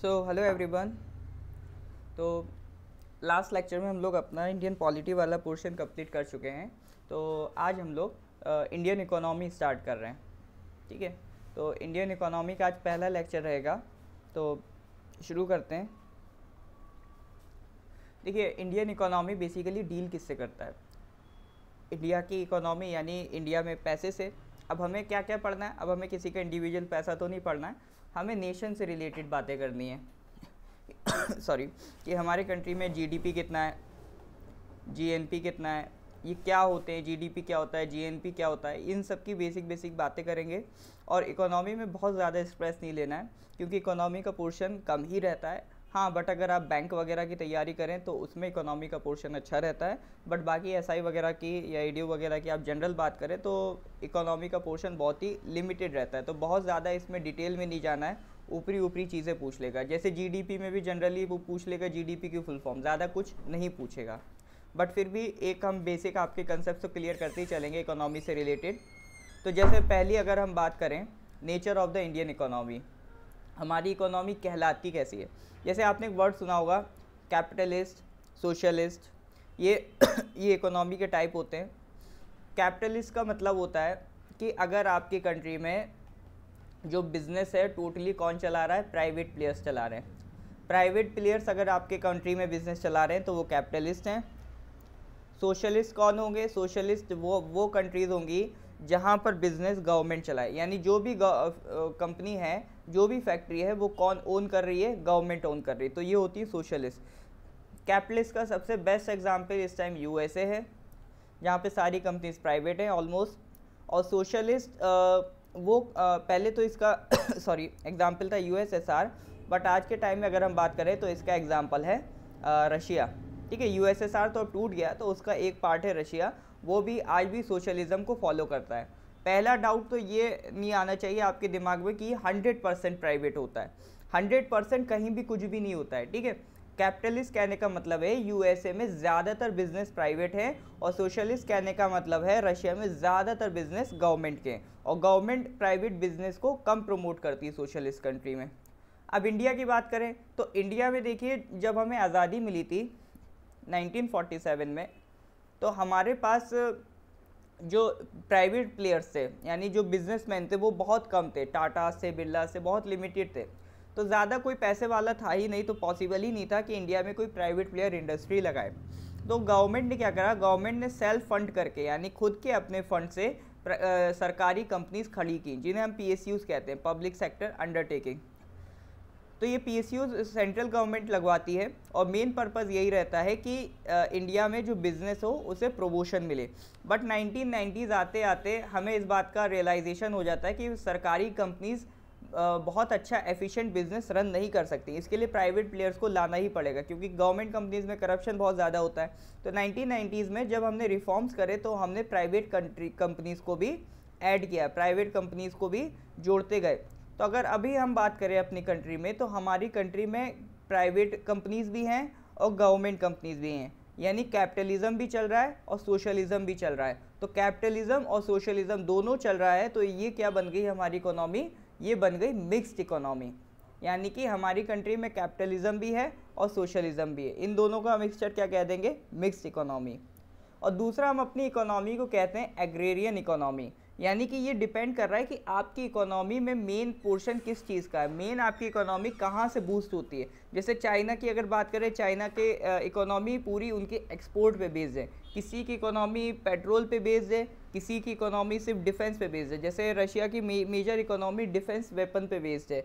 सो hello everyone तो last lecture में हम लोग अपना इंडियन पॉलिटी वाला पोर्शन कंप्लीट कर चुके हैं तो आज हम लोग इंडियन इकोनॉमी स्टार्ट कर रहे हैं ठीक है तो इंडियन इकोनॉमी का आज पहला लेक्चर रहेगा तो शुरू करते हैं देखिए इंडियन इकोनॉमी बेसिकली डील किससे करता है इंडिया की इकोनॉमी यानी इंडिया में पैसे से अब हमें क्या क्या पढ़ना है अब हमें किसी का इंडिविजुअल पैसा तो नहीं पढ़ना है हमें नेशन से रिलेटेड बातें करनी है सॉरी कि हमारे कंट्री में जीडीपी कितना है जीएनपी कितना है ये क्या होते हैं जीडीपी क्या होता है जीएनपी क्या होता है इन सब की बेसिक बेसिक बातें करेंगे और इकोनॉमी में बहुत ज़्यादा स्ट्रेस नहीं लेना है क्योंकि इकोनॉमी का पोर्शन कम ही रहता है हाँ बट अगर आप बैंक वगैरह की तैयारी करें तो उसमें इकोनॉमी का पोर्शन अच्छा रहता है बट बाकी एस SI वगैरह की या ई e वगैरह की आप जनरल बात करें तो इकोनॉमी का पोर्शन बहुत ही लिमिटेड रहता है तो बहुत ज़्यादा इसमें डिटेल में नहीं जाना है ऊपरी ऊपरी चीज़ें पूछ लेगा जैसे जी में भी जनरली वो पूछ लेगा जी की फुल फॉर्म ज़्यादा कुछ नहीं पूछेगा बट फिर भी एक हम बेसिक आपके कंसेप्ट तो क्लियर करते ही चलेंगे इकोनॉमी से रिलेटेड तो जैसे पहली अगर हम बात करें nature of the Indian economy हमारी इकोनॉमी कहलाती कैसी है जैसे आपने एक वर्ड सुना होगा कैपिटलिस्ट सोशलिस्ट ये ये इकोनॉमी के टाइप होते हैं कैपिटलिस्ट का मतलब होता है कि अगर आपकी कंट्री में जो बिज़नेस है टोटली कौन चला रहा है प्राइवेट प्लेयर्स चला रहे हैं प्राइवेट प्लेयर्स अगर आपके कंट्री में बिज़नेस चला रहे हैं तो वो कैपिटलिस्ट हैं सोशलिस्ट कौन होंगे सोशलिस्ट वो वो कंट्रीज़ होंगी जहाँ पर बिजनेस गवर्नमेंट चलाए यानी जो भी कंपनी है जो भी फैक्ट्री है वो कौन ओन कर रही है गवर्नमेंट ओन कर रही है तो ये होती है सोशलिस्ट कैपिटलिस्ट का सबसे बेस्ट एग्जाम्पल इस टाइम यूएसए है जहाँ पे सारी कंपनीज प्राइवेट हैं ऑलमोस्ट और सोशलिस्ट वो आ, पहले तो इसका सॉरी एग्ज़ाम्पल था यूएसएसआर बट आज के टाइम में अगर हम बात करें तो इसका एग्ज़ाम्पल है रशिया ठीक है यूएसएसआर तो टूट गया तो उसका एक पार्ट है रशिया वो भी आज भी सोशलिज़म को फॉलो करता है पहला डाउट तो ये नहीं आना चाहिए आपके दिमाग में कि हंड्रेड परसेंट प्राइवेट होता है हंड्रेड परसेंट कहीं भी कुछ भी नहीं होता है ठीक है कैपिटलिस्ट कहने का मतलब है यूएसए में ज़्यादातर बिजनेस प्राइवेट हैं और सोशलिस्ट कहने का मतलब है रशिया में ज़्यादातर बिजनेस गवर्नमेंट के हैं और गवर्नमेंट प्राइवेट बिजनेस को कम प्रमोट करती है सोशलिस्ट कंट्री में अब इंडिया की बात करें तो इंडिया में देखिए जब हमें आज़ादी मिली थी 1947 में तो हमारे पास जो प्राइवेट प्लेयर्स थे यानी जो बिजनेसमैन थे वो बहुत कम थे टाटा से बिरला से बहुत लिमिटेड थे तो ज़्यादा कोई पैसे वाला था ही नहीं तो पॉसिबल ही नहीं था कि इंडिया में कोई प्राइवेट प्लेयर इंडस्ट्री लगाए तो गवर्नमेंट ने क्या करा गवर्नमेंट ने सेल्फ फंड करके यानी खुद के अपने फंड से सरकारी कंपनीज खड़ी की जिन्हें हम पी कहते हैं पब्लिक सेक्टर अंडरटेकिंग तो ये पी सेंट्रल गवर्नमेंट लगवाती है और मेन पर्पज़ यही रहता है कि इंडिया में जो बिज़नेस हो उसे प्रोमोशन मिले बट 1990s आते आते हमें इस बात का रियलाइजेशन हो जाता है कि सरकारी कंपनीज़ बहुत अच्छा एफिशिएंट बिज़नेस रन नहीं कर सकती इसके लिए प्राइवेट प्लेयर्स को लाना ही पड़ेगा क्योंकि गवर्नमेंट कंपनीज़ में करप्शन बहुत ज़्यादा होता है तो 1990s में जब हमने रिफॉर्म्स करे तो हमने प्राइवेट कंट्री कंपनीज़ को भी ऐड किया प्राइवेट कंपनीज़ को भी जोड़ते गए तो अगर अभी हम बात करें अपनी कंट्री में तो हमारी कंट्री में प्राइवेट कंपनीज़ भी हैं और गवर्नमेंट कंपनीज़ भी हैं यानी कैपिटलिज्म भी चल रहा है और सोशलिज्म भी चल रहा है तो कैपिटलिज्म और सोशलिज्म दोनों चल रहा है तो ये क्या बन गई हमारी इकोनॉमी ये बन गई मिक्स्ड इकोनॉमी यानी कि हमारी कंट्री में कैपिटलिज्म भी है और सोशलिज्म भी है इन दोनों का मिक्सचर क्या कह देंगे मिक्स्ड इकोनॉमी और दूसरा हम अपनी इकोनॉमी को कहते हैं एग्रेरियन इकोनॉमी यानी कि ये डिपेंड कर रहा है कि आपकी इकोनॉमी में मेन पोर्शन किस चीज़ का है मेन आपकी इकोनॉमी कहाँ से बूस्ट होती है जैसे चाइना की अगर बात करें चाइना के इकोनॉमी पूरी उनके एक्सपोर्ट पे बेस्ड है किसी की इकोनॉमी पेट्रोल पे बेस्ड है किसी की इकोनॉमी सिर्फ डिफेंस पे बेस्ड है जैसे रशिया की मे, मेजर इकोनॉमी डिफेंस वेपन पे बेस्ड है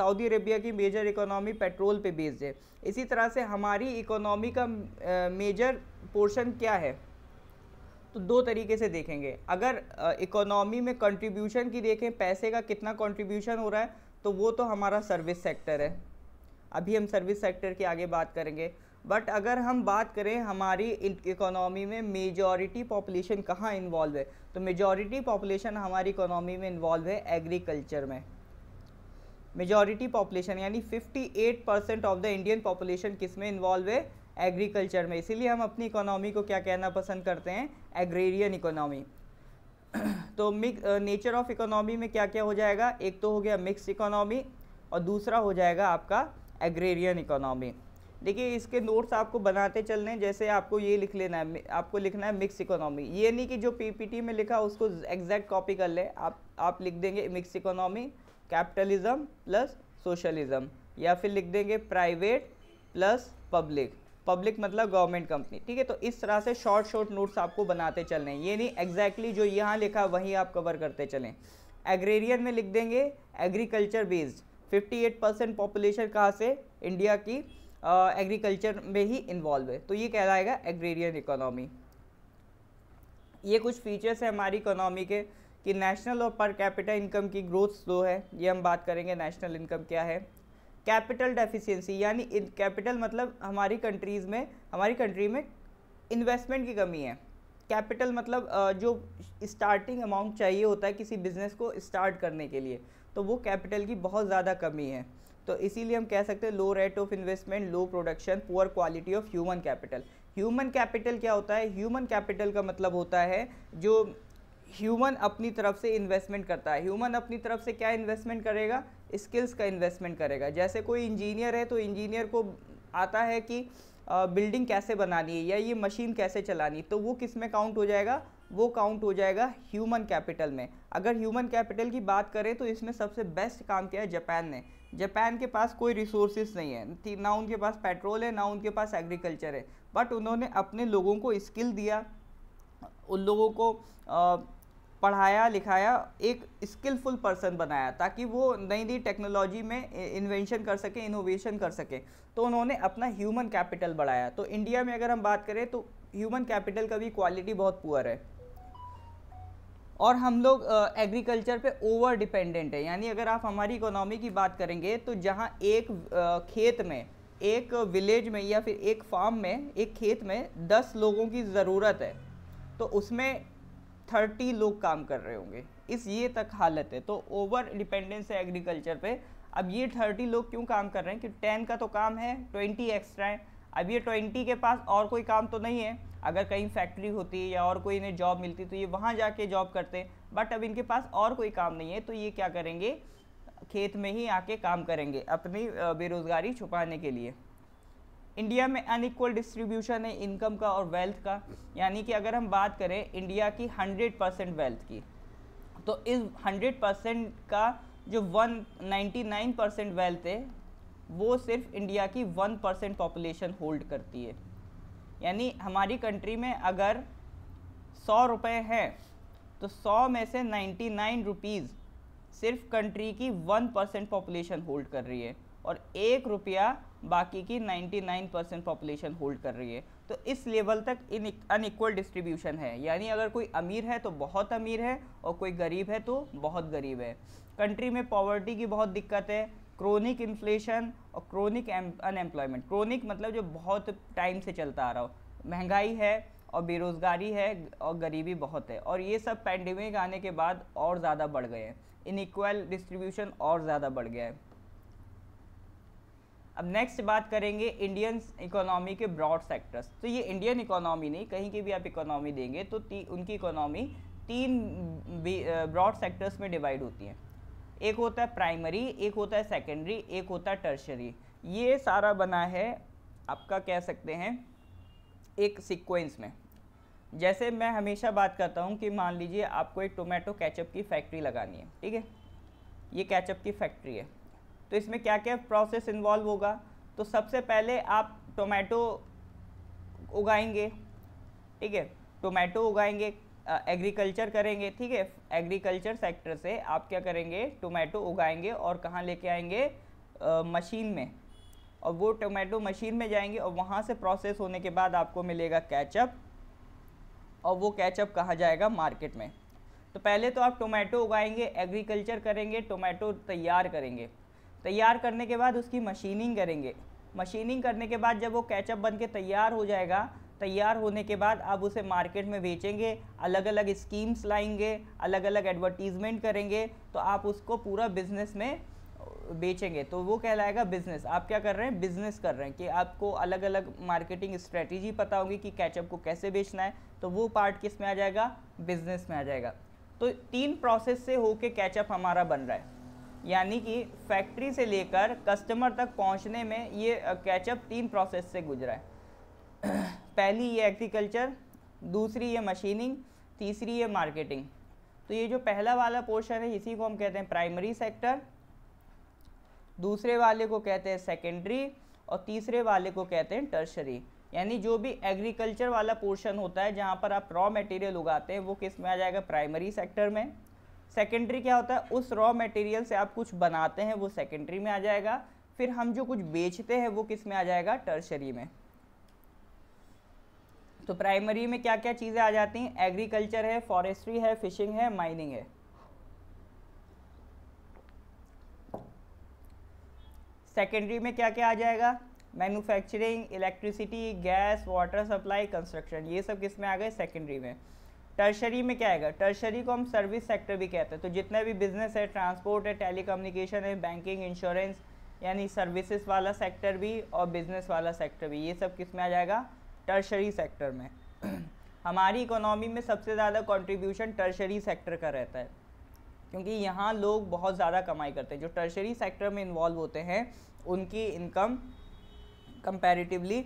सऊदी अरेबिया की मेजर इकोनॉमी पेट्रोल पे बेस्ड है इसी तरह से हमारी इकोनॉमी का मेजर पोर्शन क्या है तो दो तरीके से देखेंगे अगर इकोनॉमी में कंट्रीब्यूशन की देखें पैसे का कितना कंट्रीब्यूशन हो रहा है तो वो तो हमारा सर्विस सेक्टर है अभी हम सर्विस सेक्टर की आगे बात करेंगे बट अगर हम बात करें हमारी इकोनॉमी में मेजॉरिटी पॉपुलेशन कहाँ इन्वॉल्व है तो मेजॉरिटी पॉपुलेशन हमारी इकोनॉमी में इन्वॉल्व है एग्रीकल्चर में मेजॉरिटी पॉपुलेशन यानी 58 percent of the Indian population किस में इन्वॉल्व है एग्रीकल्चर में इसीलिए हम अपनी इकोनॉमी को क्या कहना पसंद करते हैं एग्रेरियन इकोनॉमी तो मिक्स नेचर ऑफ इकोनॉमी में क्या क्या हो जाएगा एक तो हो गया मिक्स इकोनॉमी और दूसरा हो जाएगा आपका एग्रेरियन इकोनॉमी देखिए इसके नोट्स आपको बनाते चलने जैसे आपको ये लिख लेना है आपको लिखना है मिक्स इकोनॉमी ये नहीं कि जो पीपीटी में लिखा उसको एग्जैक्ट कॉपी कर ले आप आप लिख देंगे mix economy capitalism plus socialism या फिर लिख देंगे प्राइवेट प्लस पब्लिक पब्लिक मतलब गवर्नमेंट कंपनी ठीक है तो इस तरह से शॉर्ट शॉर्ट नोट्स आपको बनाते चलने ये नहीं एग्जैक्टली exactly जो यहाँ लिखा वहीं आप कवर करते चलें एग्रेरियन में लिख देंगे एग्रीकल्चर बेस्ड 58 परसेंट पॉपुलेशन कहाँ से इंडिया की एग्रीकल्चर में ही इन्वॉल्व है तो ये कहलाएगा एग्रेरियन इकोनॉमी ये कुछ फीचर्स हैं हमारी इकोनॉमी के कि नेशनल और पर कैपिटल इनकम की ग्रोथ स्लो है ये हम बात करेंगे नेशनल इनकम क्या है कैपिटल डेफिशिएंसी यानी कैपिटल मतलब हमारी कंट्रीज़ में हमारी कंट्री में इन्वेस्टमेंट की कमी है कैपिटल मतलब जो स्टार्टिंग अमाउंट चाहिए होता है किसी बिज़नेस को स्टार्ट करने के लिए तो वो कैपिटल की बहुत ज़्यादा कमी है तो इसीलिए हम कह सकते हैं low rate of investment low production poor quality of human capital human capital क्या होता है ह्यूमन कैपिटल का मतलब होता है जो ह्यूमन अपनी तरफ से इन्वेस्टमेंट करता है ह्यूमन अपनी तरफ से क्या इन्वेस्टमेंट करेगा स्किल्स का इन्वेस्टमेंट करेगा जैसे कोई इंजीनियर है तो इंजीनियर को आता है कि बिल्डिंग कैसे बनानी है या ये मशीन कैसे चलानी तो वो किस में काउंट हो जाएगा वो काउंट हो जाएगा ह्यूमन कैपिटल में अगर ह्यूमन कैपिटल की बात करें तो इसमें सबसे बेस्ट काम किया है जापान ने जापान के पास कोई रिसोर्सेज नहीं है ना उनके पास पेट्रोल है ना उनके पास एग्रीकल्चर है बट उन्होंने अपने लोगों को स्किल दिया उन लोगों को पढ़ाया लिखाया एक स्किलफुल पर्सन बनाया ताकि वो नई नई टेक्नोलॉजी में इन्वेंशन कर सकें इनोवेशन कर सकें तो उन्होंने अपना ह्यूमन कैपिटल बढ़ाया तो इंडिया में अगर हम बात करें तो ह्यूमन कैपिटल का भी क्वालिटी बहुत पुअर है और हम लोग एग्रीकल्चर पे ओवर डिपेंडेंट है यानी अगर आप हमारी इकोनॉमी की बात करेंगे तो जहाँ एक खेत में एक विलेज में या फिर एक फार्म में एक खेत में दस लोगों की ज़रूरत है तो उसमें थर्टी लोग काम कर रहे होंगे इस ये तक हालत है तो ओवर डिपेंडेंस है एग्रीकल्चर पे अब ये थर्टी लोग क्यों काम कर रहे हैं कि टेन का तो काम है ट्वेंटी एक्स्ट्रा है अब ये ट्वेंटी के पास और कोई काम तो नहीं है अगर कहीं फैक्ट्री होती या और कोई इन्हें जॉब मिलती तो ये वहाँ जाके जॉब करते बट अब इनके पास और कोई काम नहीं है तो ये क्या करेंगे खेत में ही आके काम करेंगे अपनी बेरोज़गारी छुपाने के लिए इंडिया में अनइक्वल डिस्ट्रीब्यूशन है इनकम का और वेल्थ का यानी कि अगर हम बात करें इंडिया की 100 परसेंट वेल्थ की तो इस 100 परसेंट का जो 199 परसेंट वेल्थ है वो सिर्फ इंडिया की 1 परसेंट पॉपुलेशन होल्ड करती है यानी हमारी कंट्री में अगर सौ रुपये हैं तो सौ में से नाइन्टी नाइन रुपीज़ सिर्फ कंट्री की वन परसेंट पॉपुलेशन होल्ड कर रही है और एक रुपया बाकी की 99 परसेंट पॉपुलेशन होल्ड कर रही है तो इस लेवल तक इन अनइक्वल डिस्ट्रीब्यूशन है यानी अगर कोई अमीर है तो बहुत अमीर है और कोई गरीब है तो बहुत गरीब है कंट्री में पॉवर्टी की बहुत दिक्कत है क्रोनिक इन्फ्लेशन और क्रोनिक अनएम्प्लॉयमेंट क्रोनिक मतलब जो बहुत टाइम से चलता आ रहा हो महंगाई है और बेरोज़गारी है और गरीबी बहुत है और ये सब पैंडमिक आने के बाद और ज़्यादा बढ़ गए हैं इनइक्वल डिस्ट्रीब्यूशन और ज़्यादा बढ़ गया है अब नेक्स्ट बात करेंगे इंडियन इकोनॉमी के ब्रॉड सेक्टर्स तो ये इंडियन इकोनॉमी नहीं कहीं की भी आप इकोनॉमी देंगे तो ती, उनकी इकोनॉमी तीन ब्रॉड सेक्टर्स में डिवाइड होती है एक होता है प्राइमरी एक होता है सेकेंडरी एक होता है टर्शरी ये सारा बना है आपका कह सकते हैं एक सीक्वेंस में जैसे मैं हमेशा बात करता हूँ कि मान लीजिए आपको एक टोमेटो कैचअप की फैक्ट्री लगानी है ठीक है ये कैचअप की फैक्ट्री है तो इसमें क्या क्या प्रोसेस इन्वॉल्व होगा तो सबसे पहले आप टोमेटो उगाएंगे ठीक है टोमेटो उगाएंगे एग्रीकल्चर करेंगे ठीक है एग्रीकल्चर सेक्टर से आप क्या करेंगे टोमेटो उगाएंगे और कहाँ लेके आएंगे मशीन में और वो टोमेटो मशीन में जाएंगे और वहाँ से प्रोसेस होने के बाद आपको मिलेगा कैचअप और वो कैचअप कहाँ जाएगा मार्केट में तो पहले तो आप टोमेटो उगाएंगे एग्रीकल्चर करेंगे टोमेटो तैयार करेंगे तैयार करने के बाद उसकी मशीनिंग करेंगे मशीनिंग करने के बाद जब वो कैचअप बन के तैयार हो जाएगा तैयार होने के बाद आप उसे मार्केट में बेचेंगे अलग अलग स्कीम्स लाएंगे अलग अलग एडवर्टीज़मेंट करेंगे तो आप उसको पूरा बिजनेस में बेचेंगे तो वो कहलाएगा बिजनेस आप क्या कर रहे हैं बिजनेस कर रहे हैं कि आपको अलग अलग मार्केटिंग स्ट्रेटजी पता होगी कि कैचअप को कैसे बेचना है तो वो पार्ट किस में आ जाएगा बिजनेस में आ जाएगा तो तीन प्रोसेस से होके कैचअप हमारा बन रहा है यानी कि फैक्ट्री से लेकर कस्टमर तक पहुंचने में ये कैचअप तीन प्रोसेस से गुजरा है पहली ये एग्रीकल्चर दूसरी ये मशीनिंग तीसरी ये मार्केटिंग तो ये जो पहला वाला पोर्शन है इसी को हम कहते हैं प्राइमरी सेक्टर दूसरे वाले को कहते हैं सेकेंडरी और तीसरे वाले को कहते हैं टर्शरी यानी जो भी एग्रीकल्चर वाला पोर्शन होता है जहाँ पर आप रॉ मटेरियल उगाते हैं वो किस में आ जाएगा प्राइमरी सेक्टर में सेकेंडरी क्या होता है उस रॉ मटेरियल से आप कुछ बनाते हैं वो सेकेंडरी में आ जाएगा फिर हम जो कुछ बेचते हैं वो किस में आ जाएगा टर्शरी में तो प्राइमरी में क्या क्या चीज़ें आ जाती हैं एग्रीकल्चर है फॉरेस्ट्री है फिशिंग है माइनिंग है सेकेंडरी में क्या क्या आ जाएगा manufacturing electricity gas water supply construction ये सब किस में आ गए सेकेंडरी में टर्शरी में क्या आएगा टर्शरी को हम सर्विस सेक्टर भी कहते हैं तो जितने भी बिजनेस है ट्रांसपोर्ट है टेलीकम्युनिकेशन है बैंकिंग इंश्योरेंस यानी सर्विसेज वाला सेक्टर भी और बिजनेस वाला सेक्टर भी ये सब किस में आ जाएगा टर्शरी सेक्टर में हमारी इकोनॉमी में सबसे ज़्यादा कंट्रीब्यूशन टर्शरी सेक्टर का रहता है क्योंकि यहाँ लोग बहुत ज़्यादा कमाई करते हैं जो टर्शरी सेक्टर में इन्वॉल्व होते हैं उनकी इनकम कंपैरेटिवली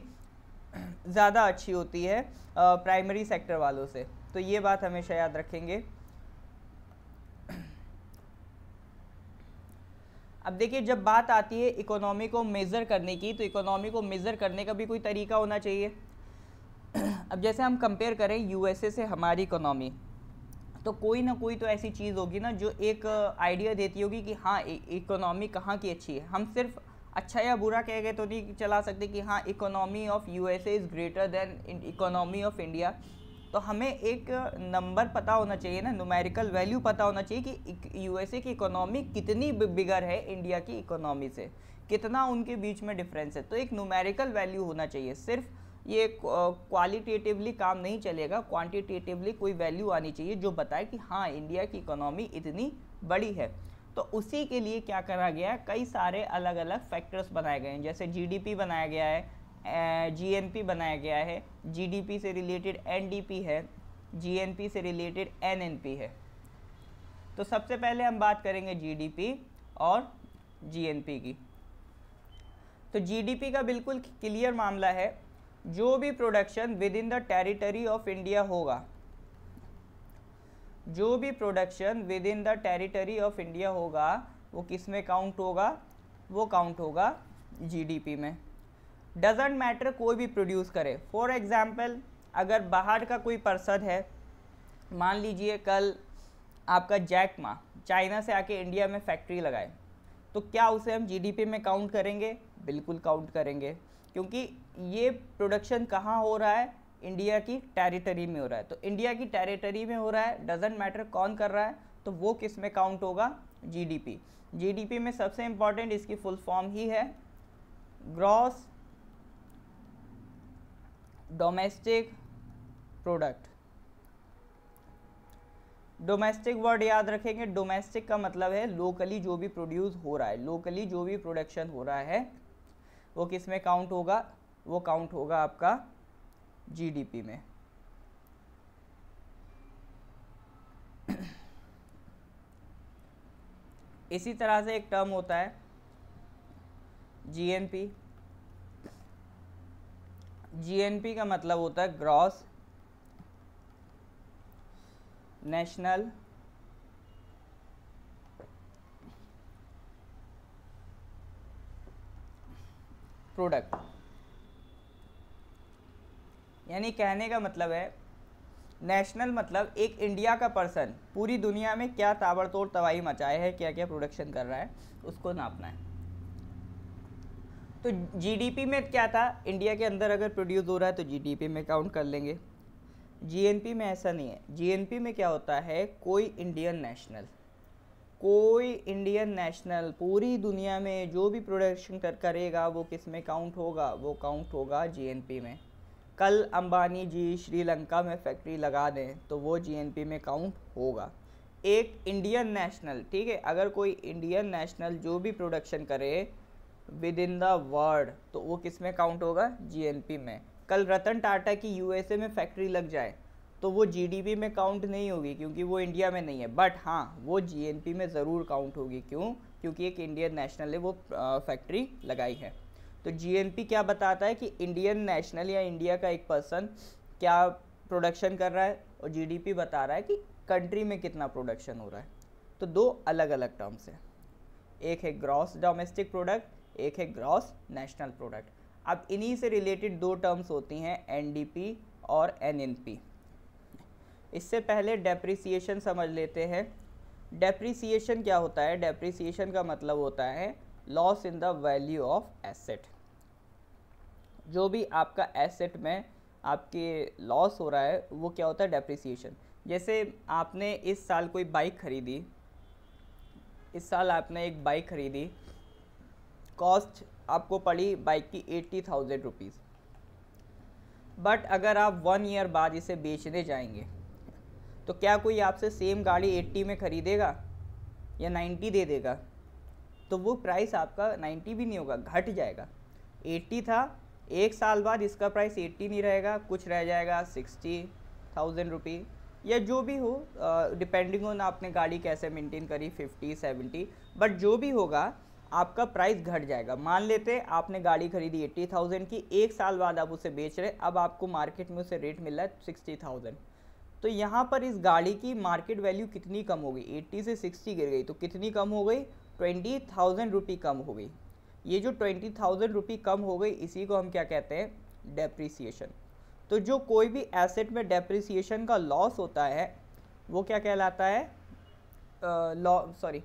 ज़्यादा अच्छी होती है प्राइमरी सेक्टर वालों से तो ये बात हमेशा याद रखेंगे अब देखिए जब बात आती है इकोनॉमी को मेज़र करने की तो इकोनॉमी को मेज़र करने का भी कोई तरीका होना चाहिए अब जैसे हम कंपेयर करें यूएसए से हमारी इकोनॉमी तो कोई ना कोई तो ऐसी चीज़ होगी ना जो एक आइडिया देती होगी कि हाँ इकोनॉमी कहाँ की अच्छी है हम सिर्फ अच्छा या बुरा कह गए तो नहीं चला सकते कि हाँ economy of USA is greater than economy of India तो हमें एक नंबर पता होना चाहिए ना नुमेरिकल वैल्यू पता होना चाहिए कि यूएसए की इकोनॉमी कितनी बिगर है इंडिया की इकोनॉमी से कितना उनके बीच में डिफरेंस है तो एक नुमेरिकल वैल्यू होना चाहिए सिर्फ ये क्वालिटेटिवली काम नहीं चलेगा क्वांटिटेटिवली कोई वैल्यू आनी चाहिए जो बताए कि हाँ इंडिया की इकोनॉमी इतनी बड़ी है तो उसी के लिए क्या करा गया है कई सारे अलग अलग फैक्टर्स बनाए गए हैं जैसे जीडीपी बनाया गया है जीएनपी बनाया गया है जीडीपी से रिलेटेड एनडीपी है जीएनपी से रिलेटेड एनएनपी है तो सबसे पहले हम बात करेंगे जीडीपी और जीएनपी की तो जीडीपी का बिल्कुल क्लियर मामला है जो भी production within the territory of India होगा जो भी production within the territory of India होगा वो किस में काउंट होगा वो काउंट होगा जीडीपी में डजेंट मैटर कोई भी प्रोड्यूस करे फॉर एग्ज़ाम्पल अगर बाहर का कोई पर्सन है मान लीजिए कल आपका जैक माँ चाइना से आके इंडिया में फैक्ट्री लगाए तो क्या उसे हम जीडीपी में काउंट करेंगे बिल्कुल काउंट करेंगे क्योंकि ये प्रोडक्शन कहाँ हो रहा है इंडिया की टेरिटरी में हो रहा है तो इंडिया की टेरिटरी में हो रहा है डजेंट मैटर कौन कर रहा है तो वो किस में काउंट होगा जीडीपी जीडीपी में सबसे इम्पॉर्टेंट इसकी फुल फॉर्म ही है gross domestic product domestic word याद रखेंगे डोमेस्टिक का मतलब है लोकली जो भी प्रोड्यूस हो रहा है लोकली जो भी प्रोडक्शन हो रहा है वो किस में काउंट होगा वो काउंट होगा आपका जीडीपी में इसी तरह से एक टर्म होता है जीएनपी जीएनपी का मतलब होता है ग्रॉस नेशनल प्रोडक्ट यानी कहने का मतलब है नेशनल मतलब एक इंडिया का पर्सन पूरी दुनिया में क्या ताबड़तोड़ तबाही मचाए है क्या क्या प्रोडक्शन कर रहा है उसको नापना है तो जीडीपी में क्या था इंडिया के अंदर अगर प्रोड्यूस हो रहा है तो जीडीपी में काउंट कर लेंगे जीएनपी में ऐसा नहीं है जीएनपी में क्या होता है कोई इंडियन नेशनल कोई इंडियन नेशनल पूरी दुनिया में जो भी प्रोडक्शन कर करेगा वो किस में काउंट होगा वो काउंट होगा जीएनपी में कल अंबानी जी श्रीलंका में फैक्ट्री लगा दें तो वो जीएनपी में काउंट होगा एक इंडियन नेशनल ठीक है अगर कोई इंडियन नेशनल जो भी प्रोडक्शन करे विद इन द वर्ल्ड तो वो किस में काउंट होगा जीएनपी में कल रतन टाटा की यूएसए में फैक्ट्री लग जाए तो वो जीडीपी में काउंट नहीं होगी क्योंकि वो इंडिया में नहीं है बट हाँ वो जीएनपी में ज़रूर काउंट होगी क्यों क्योंकि एक इंडियन नेशनल है वो फैक्ट्री लगाई है तो जीएनपी क्या बताता है कि इंडियन नेशनल या इंडिया का एक पर्सन क्या प्रोडक्शन कर रहा है और जीडीपी बता रहा है कि कंट्री में कितना प्रोडक्शन हो रहा है तो दो अलग अलग टर्म्स हैं एक है ग्रॉस डोमेस्टिक प्रोडक्ट एक है ग्रॉस नेशनल प्रोडक्ट अब इन्हीं से रिलेटेड दो टर्म्स होती हैं एनडीपी और एनएनपी इससे पहले डेप्रिसिएशन समझ लेते हैं डेप्रिसिएशन क्या होता है डेप्रिसिएशन का मतलब होता है loss in the value of asset जो भी आपका एसेट में आपके लॉस हो रहा है वो क्या होता है डेप्रिसिएशन जैसे आपने इस साल कोई बाइक खरीदी इस साल आपने एक बाइक खरीदी कॉस्ट आपको पड़ी बाइक की एट्टी थाउजेंड रुपीज़ बट अगर आप वन ईयर बाद इसे बेचने जाएंगे तो क्या कोई आपसे सेम गाड़ी एट्टी में ख़रीदेगा या नाइन्टी दे देगा तो वो प्राइस आपका नाइन्टी भी नहीं होगा घट जाएगा एट्टी था एक साल बाद इसका प्राइस एट्टी नहीं रहेगा कुछ रह जाएगा सिक्सटी थाउजेंड रुपी या जो भी हो डिपेंडिंग ऑन आपने गाड़ी कैसे मेंटेन करी फिफ्टी सेवेंटी बट जो भी होगा आपका प्राइस घट जाएगा मान लेते हैं आपने गाड़ी खरीदी एट्टी थाउजेंड की एक साल बाद आप उसे बेच रहे अब आपको मार्केट में उसे रेट मिल रहा है सिक्सटी थाउजेंड तो यहाँ पर इस गाड़ी की मार्केट वैल्यू कितनी कम हो गई एट्टी से सिक्सटी गिर गई तो कितनी कम हो गई ट्वेंटी थाउजेंड रुपी कम हो गई ये जो ट्वेंटी थाउजेंड रुपी कम हो गई इसी को हम क्या कहते हैं डेप्रिसिएशन तो जो कोई भी एसेट में डेप्रिसिएशन का लॉस होता है वो क्या कहलाता है लॉ सॉरी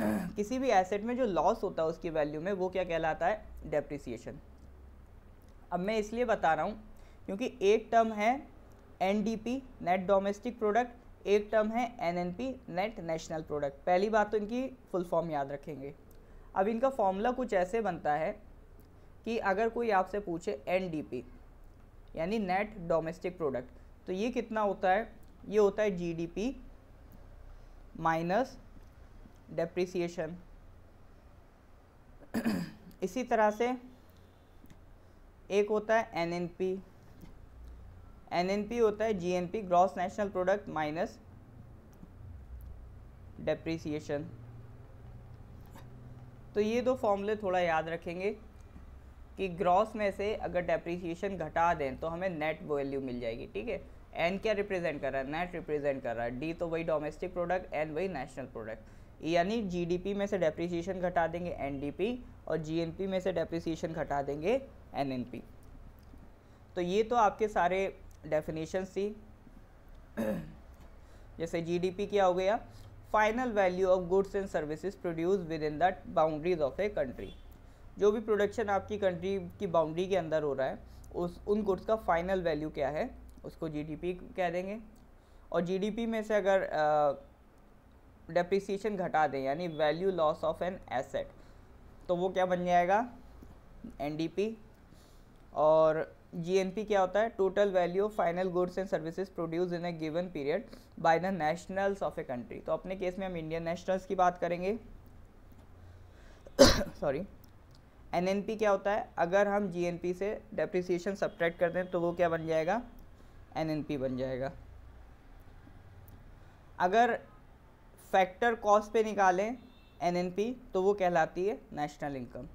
किसी भी एसेट में जो लॉस होता है उसकी वैल्यू में वो क्या कहलाता है डेप्रिसिएशन अब मैं इसलिए बता रहा हूँ क्योंकि एक टर्म है एन नेट डोमेस्टिक प्रोडक्ट एक टर्म है एन नेट नेशनल प्रोडक्ट पहली बात तो इनकी फुल फॉर्म याद रखेंगे अब इनका फॉर्मूला कुछ ऐसे बनता है कि अगर कोई आपसे पूछे एन यानी नेट डोमेस्टिक प्रोडक्ट तो ये कितना होता है ये होता है G D P minus depreciation इसी तरह से एक होता है एनएनपी एनएनपी होता है GNP gross national product minus depreciation तो ये दो फॉर्मूले थोड़ा याद रखेंगे कि ग्रॉस में से अगर डेप्रिसिएशन घटा दें तो हमें नेट वैल्यू मिल जाएगी ठीक है एन क्या रिप्रेजेंट कर रहा है नेट रिप्रेजेंट कर रहा है डी तो वही डोमेस्टिक प्रोडक्ट एन वही नेशनल प्रोडक्ट यानी जीडीपी में से डेप्रिसिएशन घटा देंगे एनडीपी और जीएनपी में से डेप्रिसिएशन घटा देंगे एनएनपी तो ये तो आपके सारे डेफिनेशन थी जैसे जीडीपी क्या हो गया final value of goods and services produce within that boundaries of a country जो भी प्रोडक्शन आपकी कंट्री की बाउंड्री के अंदर हो रहा है उस उन गुड्स का फाइनल वैल्यू क्या है उसको जीडीपी कह देंगे और जीडीपी में से अगर आ, डेप्रिसिएशन घटा दें यानी value loss of an asset तो वो क्या बन जाएगा एनडीपी और जीएनपी क्या होता है total value of final goods and services produce in a given period by the nationals of a country तो अपने केस में हम इंडियन नेशनल्स की बात करेंगे सॉरी एनएनपी क्या होता है अगर हम जीएनपी से डेप्रिसिएशन सब्ट्रैक्ट कर दें तो वो क्या बन जाएगा एनएनपी बन जाएगा अगर फैक्टर कॉस्ट पे निकालें एनएनपी तो वो कहलाती है नेशनल इनकम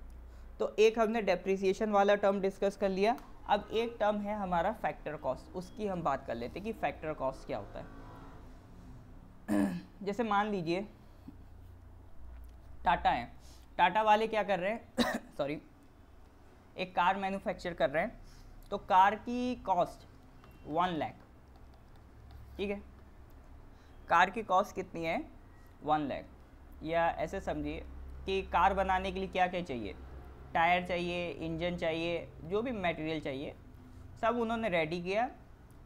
तो एक हमने डेप्रिसिएशन वाला टर्म डिस्कस कर लिया अब एक टर्म है हमारा फैक्टर कॉस्ट उसकी हम बात कर लेते हैं कि फैक्टर कॉस्ट क्या होता है जैसे मान लीजिए टाटा है टाटा वाले क्या कर रहे हैं सॉरी एक कार मैन्युफैक्चर कर रहे हैं तो कार की कॉस्ट वन लैख ठीक है कार की कॉस्ट कितनी है वन लैख या ऐसे समझिए कि कार बनाने के लिए क्या क्या चाहिए टायर चाहिए इंजन चाहिए जो भी मटेरियल चाहिए सब उन्होंने रेडी किया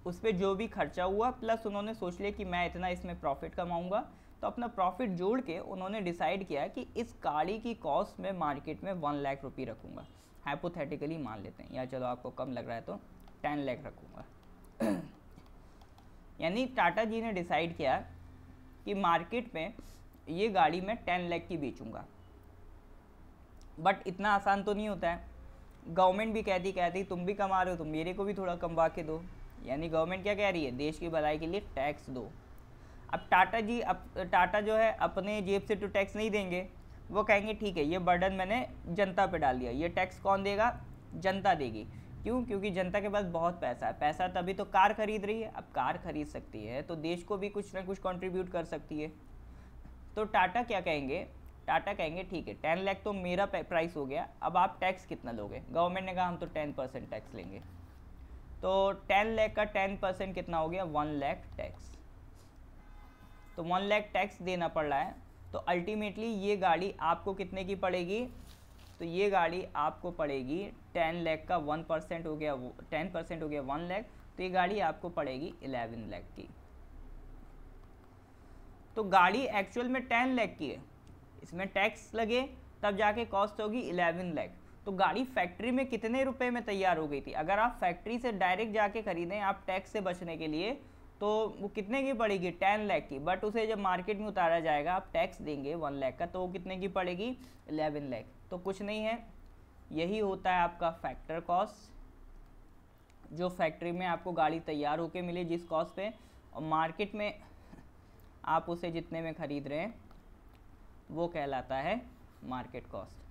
उस पर जो भी खर्चा हुआ प्लस उन्होंने सोच लिया कि मैं इतना इसमें प्रॉफिट कमाऊँगा तो अपना प्रॉफिट जोड़ के उन्होंने डिसाइड किया कि इस गाड़ी की कॉस्ट मैं मार्केट में वन लाख रुपये रखूँगा हाइपोथेटिकली मान लेते हैं या चलो आपको कम लग रहा है तो टेन लाख रखूँगा यानी टाटा जी ने डिसाइड किया कि मार्केट में ये गाड़ी मैं टेन लैख की बेचूँगा बट इतना आसान तो नहीं होता है गवर्नमेंट भी कहती कहती तुम भी कमा रहे हो तो मेरे को भी थोड़ा कमवा के दो यानी गवर्नमेंट क्या कह रही है देश की भलाई के लिए टैक्स दो अब टाटा जी अब टाटा जो है अपने जेब से तो टैक्स नहीं देंगे वो कहेंगे ठीक है ये बर्डन मैंने जनता पे डाल दिया ये टैक्स कौन देगा जनता देगी क्यों क्योंकि जनता के पास बहुत पैसा है पैसा तभी तो कार खरीद रही है अब कार खरीद सकती है तो देश को भी कुछ ना कुछ कंट्रीब्यूट कर सकती है तो टाटा क्या कहेंगे टाटा कहेंगे ठीक है टेन लाख तो मेरा प्राइस हो गया अब आप टैक्स कितना लोगे गवर्नमेंट ने कहा हम तो टेन परसेंट टैक्स लेंगे तो टेन लैख का टेन परसेंट कितना हो गया वन लैख टैक्स तो वन लैख टैक्स देना पड़ रहा है तो अल्टीमेटली ये गाड़ी आपको कितने की पड़ेगी तो ये गाड़ी आपको पड़ेगी टेन लैख का वन परसेंट हो गया टेन परसेंट हो गया वन लैख तो ये गाड़ी आपको पड़ेगी इलेवन लैख की तो गाड़ी एक्चुअल में टेन लैख की है इसमें टैक्स लगे तब जाके कॉस्ट होगी इलेवन लैख तो गाड़ी फैक्ट्री में कितने रुपए में तैयार हो गई थी अगर आप फैक्ट्री से डायरेक्ट जाके खरीदें आप टैक्स से बचने के लिए तो वो कितने की पड़ेगी टेन लैख की बट उसे जब मार्केट में उतारा जाएगा आप टैक्स देंगे वन लैख का तो वो कितने की पड़ेगी एलेवन लैख तो कुछ नहीं है यही होता है आपका फैक्टर कॉस्ट जो फैक्ट्री में आपको गाड़ी तैयार होकर मिले जिस कॉस्ट पे और मार्केट में आप उसे जितने में ख़रीद रहे हैं वो कहलाता है मार्केट कॉस्ट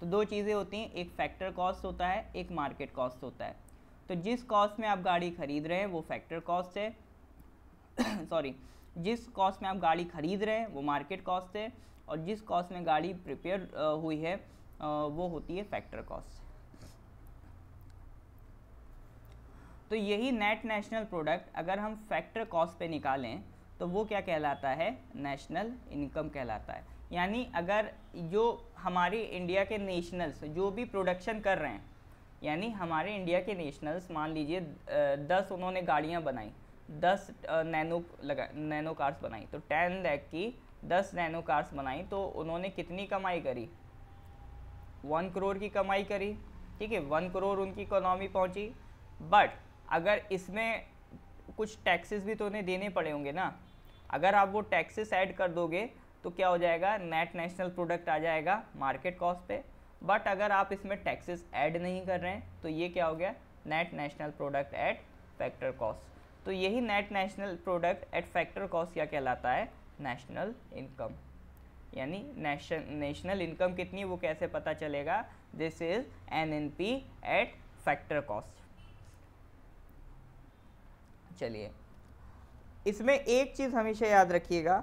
तो दो चीज़ें होती हैं एक फैक्टर कॉस्ट होता है एक मार्केट कॉस्ट होता है तो जिस कॉस्ट में आप गाड़ी खरीद रहे हैं वो फैक्टर कॉस्ट है सॉरी जिस कॉस्ट में आप गाड़ी खरीद रहे हैं वो मार्केट कॉस्ट है और जिस कॉस्ट में गाड़ी प्रिपेयर हुई है वो होती है फैक्टर कॉस्ट तो यही नेट नेशनल प्रोडक्ट अगर हम फैक्टर कॉस्ट पे निकालें तो वो क्या कहलाता है नेशनल इनकम कहलाता है यानी अगर जो हमारे इंडिया के नेशनल्स जो भी प्रोडक्शन कर रहे हैं यानी हमारे इंडिया के नेशनल्स मान लीजिए दस उन्होंने गाड़ियाँ बनाई दस नैनो लगा नैनो कार्स बनाई तो टेन लैख की दस नैनो कार्स बनाई तो उन्होंने कितनी कमाई करी वन करोड़ की कमाई करी ठीक है वन करोड़ उनकी इकोनॉमी पहुंची बट अगर इसमें कुछ टैक्सेस भी तो उन्हें देने पड़े होंगे ना अगर आप वो टैक्सेस ऐड कर दोगे तो क्या हो जाएगा नेट नेशनल प्रोडक्ट आ जाएगा मार्केट कॉस्ट पे बट अगर आप इसमें टैक्सेस ऐड नहीं कर रहे हैं तो ये क्या हो गया net national product at factor cost तो यही net national product at factor cost क्या कहलाता है नेशनल इनकम यानी नेशन नेशनल इनकम कितनी वो कैसे पता चलेगा this is N N P at factor cost चलिए इसमें एक चीज़ हमेशा याद रखिएगा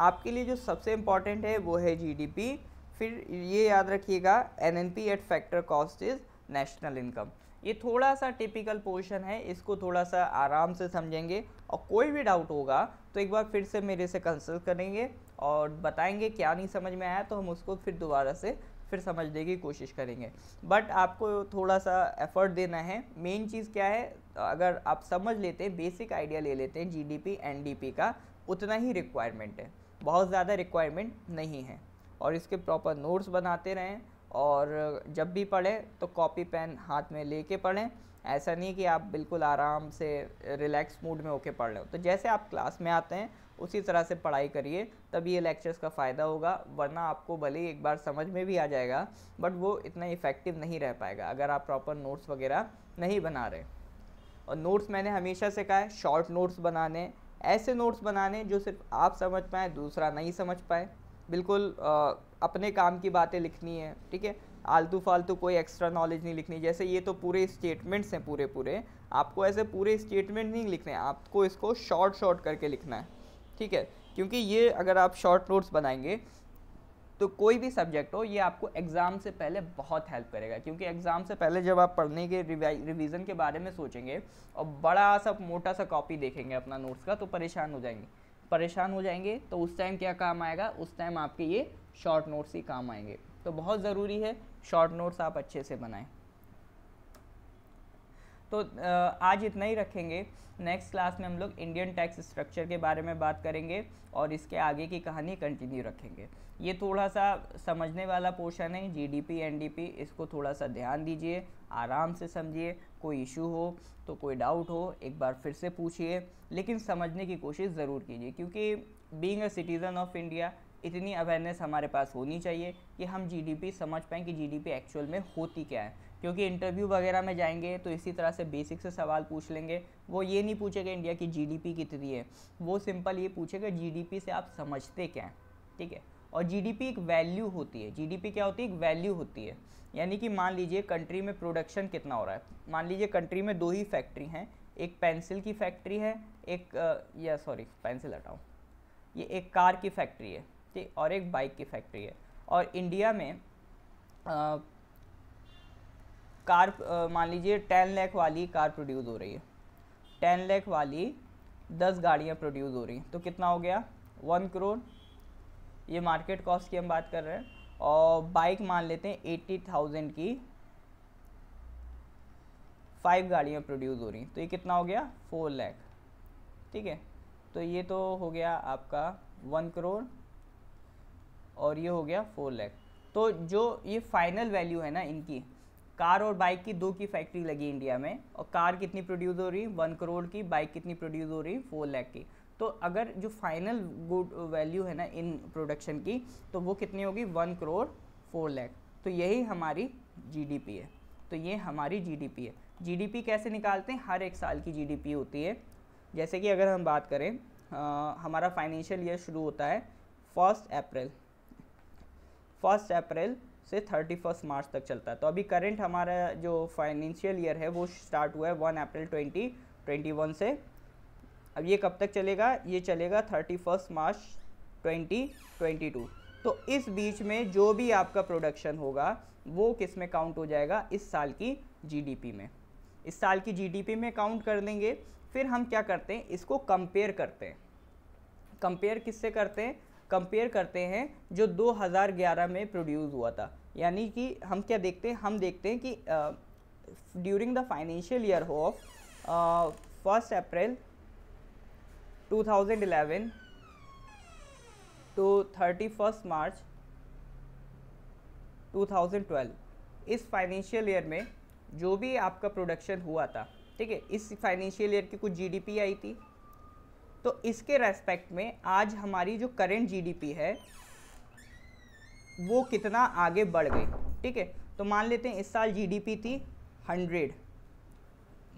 आपके लिए जो सबसे इम्पॉर्टेंट है वो है जीडीपी फिर ये याद रखिएगा N N P at factor cost is national income ये थोड़ा सा टिपिकल पोर्शन है इसको थोड़ा सा आराम से समझेंगे और कोई भी डाउट होगा तो एक बार फिर से मेरे से कंसल्ट करेंगे और बताएंगे क्या नहीं समझ में आया तो हम उसको फिर दोबारा से फिर समझने की कोशिश करेंगे बट आपको थोड़ा सा एफर्ट देना है मेन चीज़ क्या है अगर आप समझ लेते हैं बेसिक आइडिया ले लेते हैं डी पी का उतना ही रिक्वायरमेंट है बहुत ज़्यादा रिक्वायरमेंट नहीं है और इसके प्रॉपर नोट्स बनाते रहें और जब भी पढ़ें तो कॉपी पेन हाथ में लेके पढ़ें ऐसा नहीं कि आप बिल्कुल आराम से रिलैक्स मूड में होके पढ़ रहे हो तो जैसे आप क्लास में आते हैं उसी तरह से पढ़ाई करिए तभी ये लेक्चर्स का फ़ायदा होगा वरना आपको भले ही एक बार समझ में भी आ जाएगा बट वो इतना इफ़ेक्टिव नहीं रह पाएगा अगर आप प्रॉपर नोट्स वगैरह नहीं बना रहे और नोट्स मैंने हमेशा से कहा है शॉर्ट नोट्स बनाने ऐसे नोट्स बनाने जो सिर्फ आप समझ पाएँ दूसरा नहीं समझ पाए बिल्कुल अपने काम की बातें लिखनी है ठीक है आलतू फालतू कोई एक्स्ट्रा नॉलेज नहीं लिखनी जैसे ये तो पूरे स्टेटमेंट्स हैं पूरे पूरे आपको ऐसे पूरे स्टेटमेंट नहीं लिखने हैं आपको इसको शॉर्ट शॉर्ट करके लिखना है ठीक है क्योंकि ये अगर आप शॉर्ट नोट्स बनाएंगे तो कोई भी सब्जेक्ट हो ये आपको एग्ज़ाम से पहले बहुत हेल्प करेगा क्योंकि एग्ज़ाम से पहले जब आप पढ़ने के रिवीजन के बारे में सोचेंगे और बड़ा सा मोटा सा कॉपी देखेंगे अपना नोट्स का तो परेशान हो जाएंगे परेशान हो जाएंगे तो उस टाइम क्या काम आएगा उस टाइम आपके ये शॉर्ट नोट्स ही काम आएंगे तो बहुत ज़रूरी है शॉर्ट नोट्स आप अच्छे से बनाएं तो आज इतना ही रखेंगे नेक्स्ट क्लास में हम लोग इंडियन टैक्स स्ट्रक्चर के बारे में बात करेंगे और इसके आगे की कहानी कंटिन्यू रखेंगे ये थोड़ा सा समझने वाला पोर्शन है जीडीपी एनडीपी इसको थोड़ा सा ध्यान दीजिए आराम से समझिए कोई इशू हो तो कोई डाउट हो एक बार फिर से पूछिए लेकिन समझने की कोशिश ज़रूर कीजिए क्योंकि being a citizen of India इतनी अवेयरनेस हमारे पास होनी चाहिए कि हम जीडीपी समझ पाएँ कि जीडीपी एक्चुअल में होती क्या है क्योंकि इंटरव्यू वगैरह में जाएंगे तो इसी तरह से बेसिक से सवाल पूछ लेंगे वो ये नहीं पूछेगा इंडिया की जीडीपी कितनी है वो सिंपल ये पूछेगा जीडीपी से आप समझते क्या हैं ठीक है और जीडीपी एक वैल्यू होती है जीडीपी क्या होती है एक वैल्यू होती है यानी कि मान लीजिए कंट्री में प्रोडक्शन कितना हो रहा है मान लीजिए कंट्री में दो ही फैक्ट्री हैं एक पेंसिल की फैक्ट्री है एक या सॉरी पेंसिल हटाओ ये एक कार की फैक्ट्री है ठीक और एक बाइक की फैक्ट्री है और इंडिया में आ, कार मान लीजिए टेन लैख वाली कार प्रोड्यूस हो रही है टेन लैख वाली दस गाड़ियाँ प्रोड्यूस हो रही हैं तो कितना हो गया वन करोड़ ये मार्केट कॉस्ट की हम बात कर रहे हैं और बाइक मान लेते हैं एट्टी थाउजेंड की फाइव गाड़ियाँ प्रोड्यूस हो रही तो ये कितना हो गया फोर लैख ठीक है तो ये तो हो गया आपका वन करोड़ और ये हो गया फोर लैख तो जो ये फाइनल वैल्यू है ना इनकी कार और बाइक की दो की फैक्ट्री लगी इंडिया में और कार कितनी प्रोड्यूस हो रही वन करोड़ की बाइक कितनी प्रोड्यूस हो रही फोर लैख की तो अगर जो फाइनल गुड वैल्यू है ना इन प्रोडक्शन की तो वो कितनी होगी वन करोड़ फोर लैख तो यही हमारी जीडीपी है तो ये हमारी जीडीपी है जीडीपी कैसे निकालते हैं हर एक साल की जीडीपी होती है जैसे कि अगर हम बात करें आ, हमारा फाइनेंशियल ईयर शुरू होता है फर्स्ट अप्रैल फर्स्ट अप्रैल से थर्टी फर्स्ट मार्च तक चलता है तो अभी करंट हमारा जो फाइनेंशियल ईयर है वो स्टार्ट हुआ है one April twenty twenty one से अब ये कब तक चलेगा ये चलेगा thirty first March twenty twenty two तो इस बीच में जो भी आपका प्रोडक्शन होगा वो किस में काउंट हो जाएगा इस साल की जीडीपी में इस साल की जीडीपी में काउंट कर लेंगे फिर हम क्या करते हैं इसको कंपेयर करते हैं कंपेयर किससे करते हैं कंपेयर करते हैं जो 2011 में प्रोड्यूस हुआ था यानी कि हम क्या देखते हैं हम देखते हैं कि during the financial year of first April 2011 to 31st March 2012 इस फाइनेंशियल ईयर में जो भी आपका प्रोडक्शन हुआ था ठीक है इस फाइनेंशियल ईयर की कुछ जीडीपी आई थी तो इसके रेस्पेक्ट में आज हमारी जो करेंट जीडीपी है वो कितना आगे बढ़ गई ठीक है तो मान लेते हैं इस साल जीडीपी थी हंड्रेड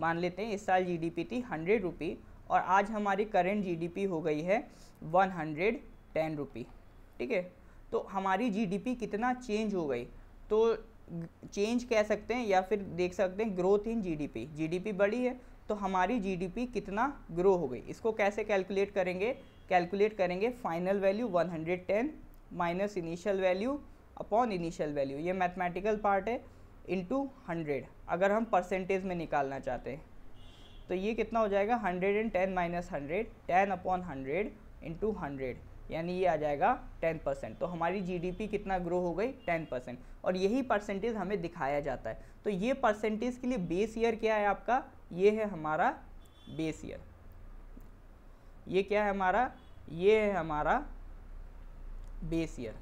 मान लेते हैं इस साल जीडीपी थी हंड्रेड रुपी और आज हमारी करेंट जीडीपी हो गई है वन हंड्रेड टेन रुपी ठीक है तो हमारी जीडीपी कितना चेंज हो गई तो चेंज कह सकते हैं या फिर देख सकते हैं ग्रोथ इन जीडीपी जीडीपी बढ़ी है तो हमारी जीडीपी कितना ग्रो हो गई इसको कैसे कैलकुलेट करेंगे कैलकुलेट करेंगे final value 110 minus initial value upon initial value ये मैथमेटिकल पार्ट है इनटू हंड्रेड अगर हम परसेंटेज में निकालना चाहते हैं तो ये कितना हो जाएगा hundred and ten minus hundred ten upon hundred into hundred यानी ये आ जाएगा टेन परसेंट तो हमारी जीडीपी कितना ग्रो हो गई टेन परसेंट और यही परसेंटेज हमें दिखाया जाता है तो ये परसेंटेज के लिए बेस ईयर क्या है आपका ये है हमारा बेस ईयर ये क्या है हमारा ये है हमारा बेस ईयर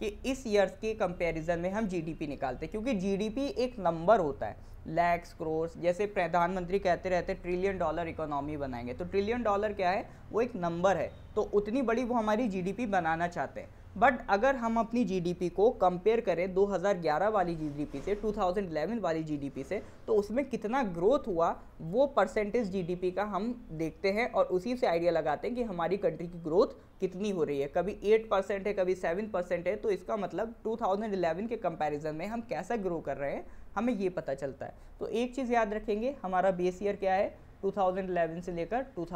कि इस ईयर्स के कंपैरिजन में हम जीडीपी निकालते हैं क्योंकि जीडीपी एक नंबर होता है लैक्स क्रोर्स जैसे प्रधानमंत्री कहते रहते हैं ट्रिलियन डॉलर इकोनॉमी बनाएंगे तो ट्रिलियन डॉलर क्या है वो एक नंबर है तो उतनी बड़ी वो हमारी जीडीपी बनाना चाहते हैं बट अगर हम अपनी जीडीपी को कंपेयर करें 2011 वाली जीडीपी से 2011 वाली जीडीपी से तो उसमें कितना ग्रोथ हुआ वो परसेंटेज जीडीपी का हम देखते हैं और उसी से आइडिया लगाते हैं कि हमारी कंट्री की ग्रोथ कितनी हो रही है कभी 8 परसेंट है कभी 7 परसेंट है तो इसका मतलब 2011 के कंपैरिजन में हम कैसा ग्रो कर रहे हैं हमें ये पता चलता है तो एक चीज़ याद रखेंगे हमारा बेस ईयर क्या है टू से लेकर टू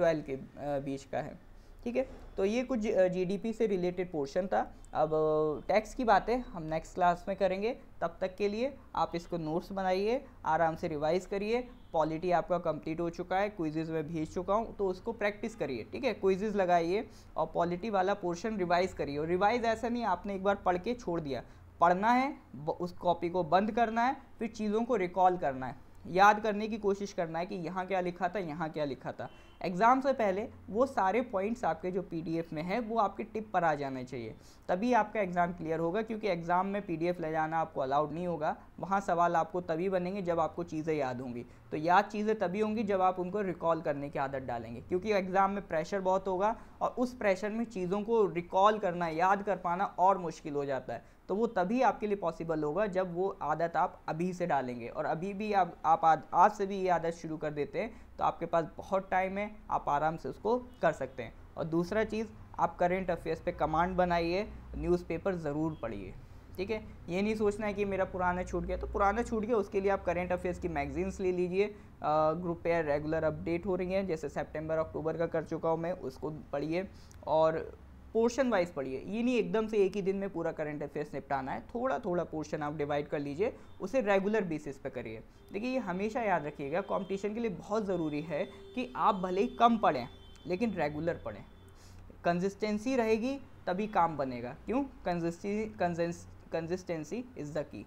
के बीच का है ठीक है तो ये कुछ जीडीपी से रिलेटेड पोर्शन था अब टैक्स की बातें हम नेक्स्ट क्लास में करेंगे तब तक के लिए आप इसको नोट्स बनाइए आराम से रिवाइज करिए पॉलिटी आपका कंप्लीट हो चुका है क्विजेज़ में भेज चुका हूँ तो उसको प्रैक्टिस करिए ठीक है क्विजेज़ लगाइए और पॉलिटी वाला पोर्शन रिवाइज करिए और रिवाइज ऐसा नहीं आपने एक बार पढ़ के छोड़ दिया पढ़ना है उस कॉपी को बंद करना है फिर चीज़ों को रिकॉल करना है याद करने की कोशिश करना है कि यहाँ क्या लिखा था यहाँ क्या लिखा था एग्ज़ाम से पहले वो सारे पॉइंट्स आपके जो पीडीएफ में है वो आपके टिप पर आ जाने चाहिए तभी आपका एग्ज़ाम क्लियर होगा क्योंकि एग्ज़ाम में पीडीएफ ले जाना आपको अलाउड नहीं होगा वहाँ सवाल आपको तभी बनेंगे जब आपको चीज़ें याद होंगी तो याद चीज़ें तभी होंगी जब आप उनको रिकॉल करने की आदत डालेंगे क्योंकि एग्ज़ाम में प्रेशर बहुत होगा और उस प्रेशर में चीज़ों को रिकॉल करना याद कर पाना और मुश्किल हो जाता है तो वो तभी आपके लिए पॉसिबल होगा जब वो आदत आप अभी से डालेंगे और अभी भी आप आप आज से भी ये आदत शुरू कर देते हैं तो आपके पास बहुत टाइम है आप आराम से उसको कर सकते हैं और दूसरा चीज़ आप करेंट अफेयर्स पे कमांड बनाइए न्यूज़पेपर ज़रूर पढ़िए ठीक है ये नहीं सोचना है कि मेरा पुराना छूट गया तो पुराना छूट गया उसके लिए आप करेंट अफेयर्स की मैगजीन्स ले लीजिए ग्रुप पेयर रेगुलर अपडेट हो रही हैं जैसे सितंबर अक्टूबर का कर चुका हूँ मैं उसको पढ़िए और पोर्शन वाइज पढ़िए ये नहीं एकदम से एक ही दिन में पूरा करंट अफेयर्स निपटाना है थोड़ा थोड़ा पोर्शन आप डिवाइड कर लीजिए उसे रेगुलर बेसिस पे करिए देखिए ये हमेशा याद रखिएगा कंपटीशन के लिए बहुत ज़रूरी है कि आप भले ही कम पढ़ें लेकिन रेगुलर पढ़ें कंसिस्टेंसी रहेगी तभी काम बनेगा क्यों consistency consistency is the key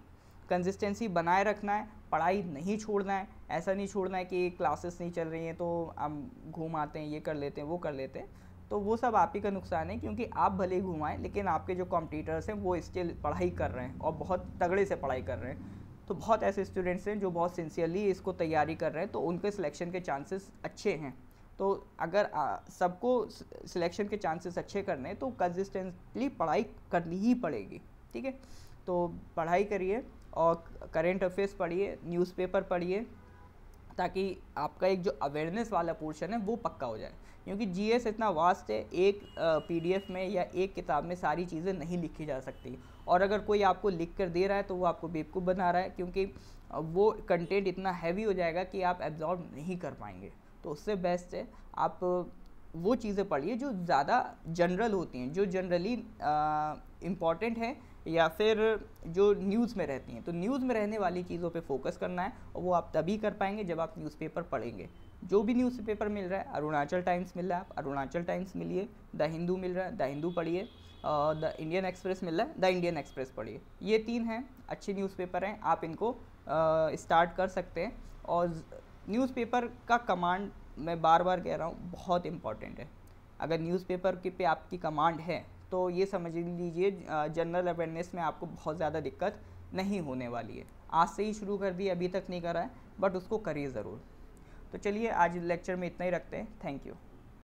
consistency बनाए रखना है पढ़ाई नहीं छोड़ना है ऐसा नहीं छोड़ना है कि क्लासेस नहीं चल रही हैं तो हम घूम आते हैं ये कर लेते हैं वो कर लेते हैं तो वो सब आप ही का नुकसान है क्योंकि आप भले ही घुमाएं लेकिन आपके जो कॉम्पिटिटर्स हैं वो स्टिल पढ़ाई कर रहे हैं और बहुत तगड़े से पढ़ाई कर रहे हैं तो बहुत ऐसे स्टूडेंट्स हैं जो बहुत सिंसियरली इसको तैयारी कर रहे हैं तो उनके सिलेक्शन के चांसेस अच्छे हैं तो अगर सबको सिलेक्शन के चांसेस अच्छे करने हैं तो कंसिस्टेंटली पढ़ाई करनी ही पड़ेगी ठीक है तो पढ़ाई करिए और करेंट अफेयर्स पढ़िए न्यूज़पेपर पढ़िए ताकि आपका एक जो अवेयरनेस वाला पोर्शन है वो पक्का हो जाए क्योंकि जीएस इतना वास्ट है एक पीडीएफ में या एक किताब में सारी चीज़ें नहीं लिखी जा सकती और अगर कोई आपको लिख कर दे रहा है तो वो आपको बेवकूफ़ बना रहा है क्योंकि वो कंटेंट इतना हैवी हो जाएगा कि आप एब्जॉर्ब नहीं कर पाएंगे तो उससे बेस्ट है आप वो चीज़ें पढ़िए जो ज़्यादा जनरल होती हैं जो जनरली इम्पॉर्टेंट हैं या फिर जो न्यूज़ में रहती हैं तो न्यूज़ में रहने वाली चीज़ों पे फोकस करना है और वो आप तभी कर पाएंगे जब आप न्यूज़पेपर पढ़ेंगे जो भी न्यूज़पेपर मिल रहा है अरुणाचल टाइम्स मिल रहा है आप अरुणाचल टाइम्स मिलिए द हिंदू मिल रहा है द हिंदू पढ़िए द इंडियन एक्सप्रेस मिल रहा है द इंडियन एक्सप्रेस पढ़िए ये तीन हैं अच्छे न्यूज़पेपर हैं आप इनको स्टार्ट कर सकते हैं और न्यूज़पेपर का कमांड मैं बार बार कह रहा हूँ बहुत इंपॉर्टेंट है अगर न्यूज़पेपर के पे आपकी कमांड है तो ये समझ लीजिए जनरल अवेयरनेस में आपको बहुत ज़्यादा दिक्कत नहीं होने वाली है आज से ही शुरू कर दिए अभी तक नहीं करा है बट उसको करिए ज़रूर तो चलिए आज लेक्चर में इतना ही रखते हैं थैंक यू